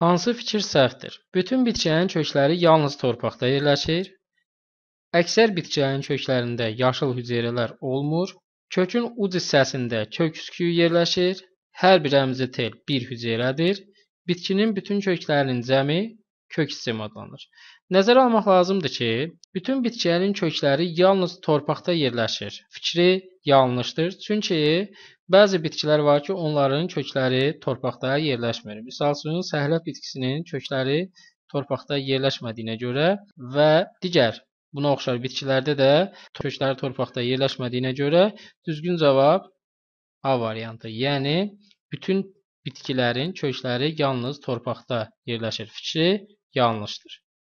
Hansı fikir səhvdir? Bütün bitkilərin kökləri yalnız torpaqda yerləşir. Əksər bitkilərin köklərində yaşıl hüceyrələr olmur. Kökün uc hissəsində kök üsküyü yerləşir. Hər bir əmzi tel bir hüceyrədir. Bitkinin bütün köklərinin cəmi kök sistemi adlanır. Nəzərə almaq lazımdır ki, bütün bitkilərin kökləri yalnız torpaqda yerləşir. Fikri yanlışdır. Çünki Bəzi bitkilər var ki, onların kökləri torpaqda yerləşmir. Məsəl üçün, səhləb bitkisinin kökləri torpaqda yerləşmədiyinə görə və digər buna oxşar bitkilərdə də kökləri torpaqda yerləşmədiyinə görə düzgün cavab A variantı. Yəni bütün bitkilərin kökləri yalnız torpaqda yerləşir fikri yanlışdır.